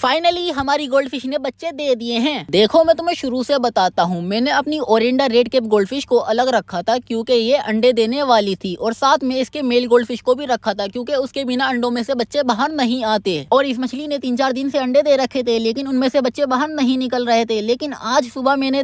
finally हमारी gold fish ने बच्चे दे दिए हैं देखो मैं तुम्हें शुरू से बताता हूँ मैंने अपनी oranda red cap goldfish को अलग रखा था क्योंकि ये अंडे देने वाली थी और साथ में इसके मेल गोल्ड फिश को भी रखा था क्योंकि उसके बिना अंडों में से बच्चे बाहर नहीं आते और इस मछली ने तीन चार दिन से अंडे दे रखे थे लेकिन उनमें से बच्चे बाहर नहीं निकल रहे थे लेकिन आज सुबह मैंने